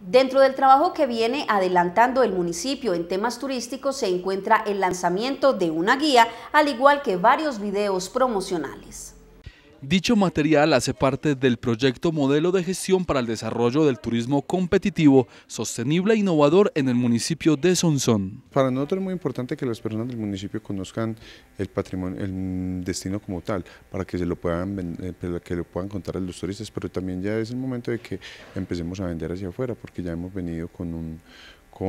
Dentro del trabajo que viene adelantando el municipio en temas turísticos se encuentra el lanzamiento de una guía, al igual que varios videos promocionales. Dicho material hace parte del proyecto Modelo de Gestión para el Desarrollo del Turismo Competitivo, Sostenible e Innovador en el municipio de Sonsón. Para nosotros es muy importante que las personas del municipio conozcan el patrimonio, el destino como tal, para que se lo puedan, eh, que lo puedan contar a los turistas, pero también ya es el momento de que empecemos a vender hacia afuera, porque ya hemos venido con un, con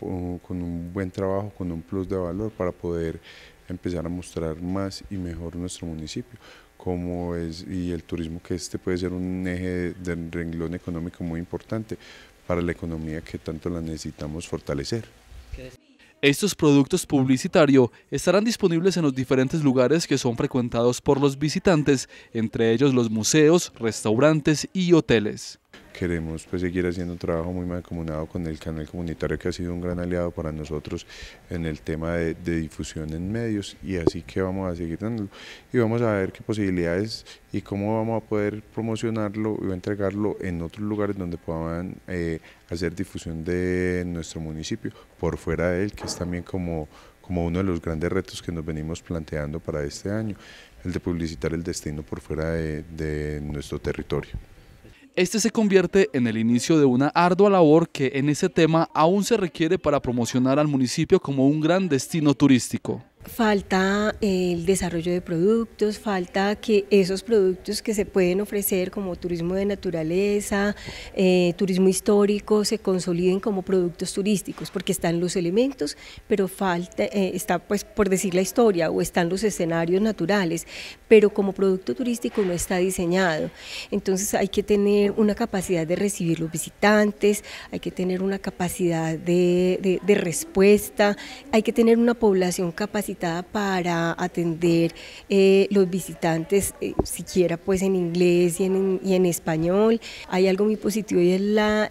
un, con un buen trabajo, con un plus de valor para poder empezar a mostrar más y mejor nuestro municipio como es, y el turismo que este puede ser un eje de, de renglón económico muy importante para la economía que tanto la necesitamos fortalecer. Estos productos publicitarios estarán disponibles en los diferentes lugares que son frecuentados por los visitantes, entre ellos los museos, restaurantes y hoteles queremos pues, seguir haciendo un trabajo muy mancomunado con el canal comunitario que ha sido un gran aliado para nosotros en el tema de, difusión en medios y así que vamos a seguir dándolo y vamos a ver qué posibilidades y cómo vamos a poder promocionarlo y entregarlo en otros lugares donde puedan eh, hacer difusión de nuestro municipio por fuera de él, que es también como, uno de los grandes retos que nos venimos planteando para este año, el de publicitar el destino por fuera de nuestro territorio. Este se convierte en el inicio de una ardua labor que en ese tema aún se requiere para promocionar al municipio como un gran destino turístico. Falta eh, el desarrollo de productos, falta que esos productos que se pueden ofrecer como turismo de naturaleza, eh, turismo histórico, se consoliden como productos turísticos, porque están los elementos, pero falta, eh, está pues por decir la historia, o están los escenarios naturales, pero como producto turístico no está diseñado. Entonces hay que tener una capacidad de recibir los visitantes, hay que tener una capacidad de, respuesta, hay que tener una población capacitada para atender eh, los visitantes, eh, siquiera pues en inglés y en, español. Hay algo muy positivo y es la,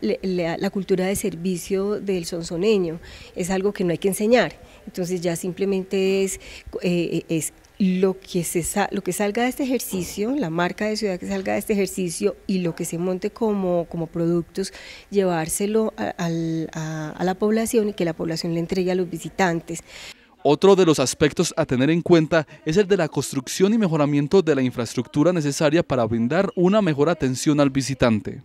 cultura de servicio del sonsoneño, es algo que no hay que enseñar. Entonces ya simplemente es, eh, es lo que, salga de este ejercicio, la marca de ciudad que salga de este ejercicio y lo que se monte como, productos, llevárselo a la población y que la población le entregue a los visitantes. Otro de los aspectos a tener en cuenta es el de la construcción y mejoramiento de la infraestructura necesaria para brindar una mejor atención al visitante.